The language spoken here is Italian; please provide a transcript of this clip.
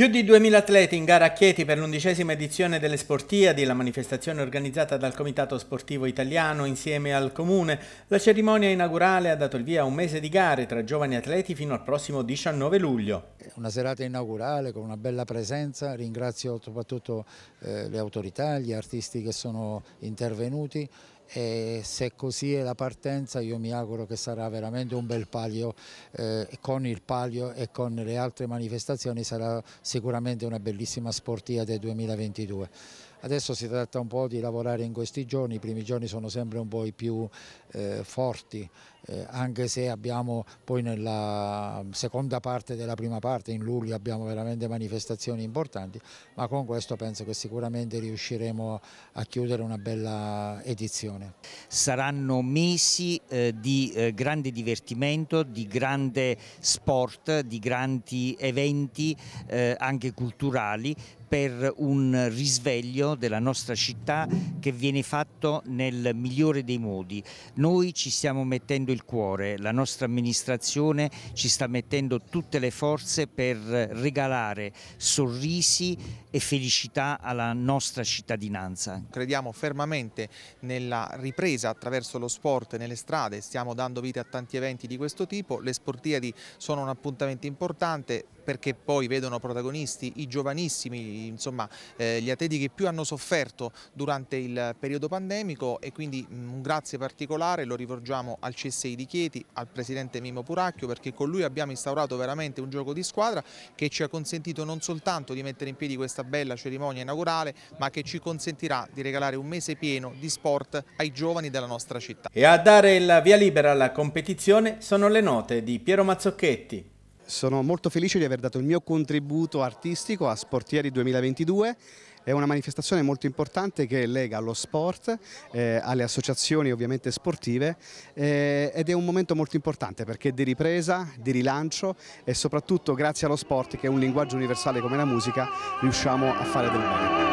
Più di 2000 atleti in gara a Chieti per l'undicesima edizione delle Sportiadi, la manifestazione organizzata dal Comitato Sportivo Italiano insieme al Comune. La cerimonia inaugurale ha dato il via a un mese di gare tra giovani atleti fino al prossimo 19 luglio. Una serata inaugurale con una bella presenza, ringrazio soprattutto eh, le autorità, gli artisti che sono intervenuti e se così è la partenza io mi auguro che sarà veramente un bel palio, eh, con il palio e con le altre manifestazioni sarà sicuramente una bellissima sportiva del 2022. Adesso si tratta un po' di lavorare in questi giorni, i primi giorni sono sempre un po' i più eh, forti, eh, anche se abbiamo poi nella seconda parte della prima parte, in luglio abbiamo veramente manifestazioni importanti, ma con questo penso che sicuramente riusciremo a chiudere una bella edizione. Saranno mesi eh, di eh, grande divertimento, di grande sport, di grandi eventi eh, anche culturali per un risveglio della nostra città che viene fatto nel migliore dei modi. Noi ci stiamo mettendo il cuore, la nostra amministrazione ci sta mettendo tutte le forze per regalare sorrisi e felicità alla nostra cittadinanza. Crediamo fermamente nella ripresa attraverso lo sport nelle strade, stiamo dando vita a tanti eventi di questo tipo, le sportiadi sono un appuntamento importante perché poi vedono protagonisti i giovanissimi, insomma, eh, gli atleti che più hanno sofferto durante il periodo pandemico e quindi mm, un grazie particolare lo rivolgiamo al CSI di Chieti, al presidente Mimo Puracchio perché con lui abbiamo instaurato veramente un gioco di squadra che ci ha consentito non soltanto di mettere in piedi questa bella cerimonia inaugurale ma che ci consentirà di regalare un mese pieno di sport ai giovani della nostra città. E a dare il via libera alla competizione sono le note di Piero Mazzocchetti. Sono molto felice di aver dato il mio contributo artistico a Sportieri 2022 è una manifestazione molto importante che lega allo sport eh, alle associazioni ovviamente sportive eh, ed è un momento molto importante perché di ripresa, di rilancio e soprattutto grazie allo sport che è un linguaggio universale come la musica riusciamo a fare del bene.